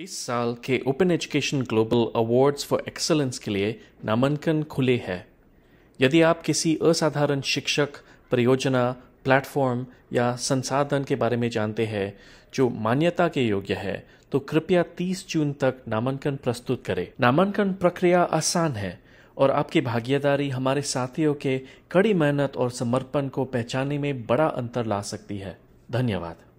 इस साल के open education global awards for excellence के लिए नामांकन खुले हैं यदि आप किसी असाधारण शिक्षक परियोजना प्लेटफॉर्म या संसाधन के बारे में जानते हैं जो मान्यता के योग्य है तो कृपया 30 जून तक नामांकन प्रस्तुत करें नामांकन प्रक्रिया आसान है और आपकी भागीदारी हमारे साथियों के कड़ी मेहनत और समर्पण को पहचानने में बड़ा अंतर ला सकती है धन्यवाद